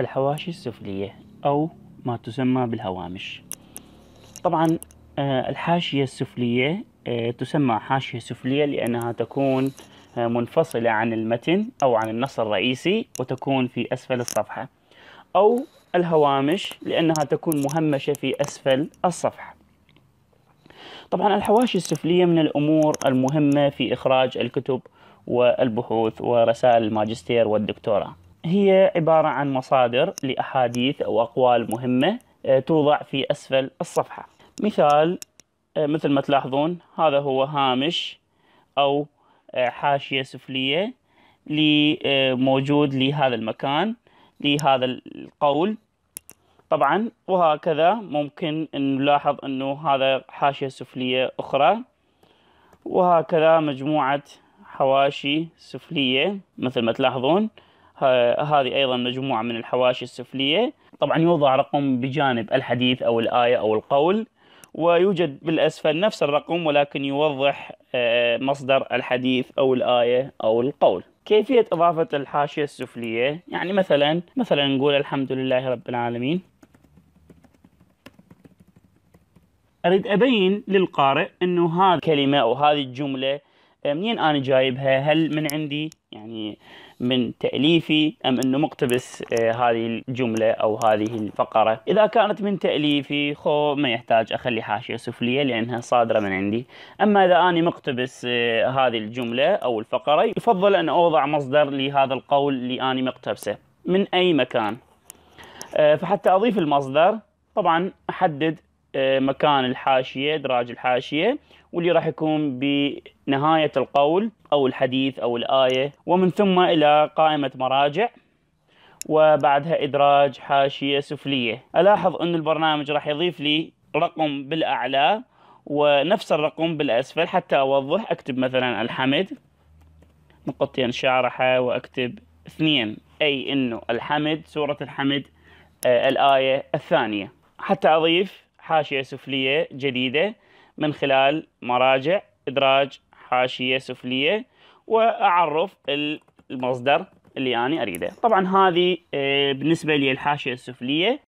الحواشي السفلية أو ما تسمى بالهوامش طبعا آه، الحاشية السفلية آه، تسمى حاشية سفلية لأنها تكون آه، منفصلة عن المتن أو عن النص الرئيسي وتكون في أسفل الصفحة أو الهوامش لأنها تكون مهمشة في أسفل الصفحة طبعا الحواشي السفلية من الأمور المهمة في إخراج الكتب والبحوث ورسائل الماجستير والدكتوراه هي عبارة عن مصادر لأحاديث أو أقوال مهمة آه، توضع في أسفل الصفحة مثال آه، مثل ما تلاحظون هذا هو هامش أو آه، حاشية سفلية موجود لهذا المكان لهذا القول طبعا وهكذا ممكن أن نلاحظ أنه هذا حاشية سفلية أخرى وهكذا مجموعة حواشي سفلية مثل ما تلاحظون هذه ايضا مجموعه من الحواشي السفليه طبعا يوضع رقم بجانب الحديث او الايه او القول ويوجد بالاسفل نفس الرقم ولكن يوضح آه، مصدر الحديث او الايه او القول كيفيه اضافه الحاشيه السفليه يعني مثلا مثلا نقول الحمد لله رب العالمين اريد ابين للقارئ انه هذه الكلمه او هذه الجمله منين انا جايبها هل من عندي يعني من تاليفي ام انه مقتبس آه، هذه الجمله او هذه الفقره اذا كانت من تاليفي خو ما يحتاج اخلي حاشيه سفليه لانها صادره من عندي اما اذا اني مقتبس آه، هذه الجمله او الفقره يفضل ان اوضع مصدر لهذا القول اللي اني مقتبسه من اي مكان آه، فحتى اضيف المصدر طبعا احدد آه، مكان الحاشيه دراج الحاشيه واللي راح يكون بنهايه القول او الحديث او الايه ومن ثم الى قائمه مراجع وبعدها ادراج حاشيه سفليه الاحظ ان البرنامج راح يضيف لي رقم بالاعلى ونفس الرقم بالاسفل حتى اوضح اكتب مثلا الحمد نقطتين شارحه واكتب اثنين اي انه الحمد سوره الحمد آه الايه الثانيه حتى اضيف حاشية سفلية جديدة من خلال مراجع إدراج حاشية سفلية وأعرف المصدر اللي أنا أريده طبعا هذه آه، بالنسبة لي الحاشيه السفلية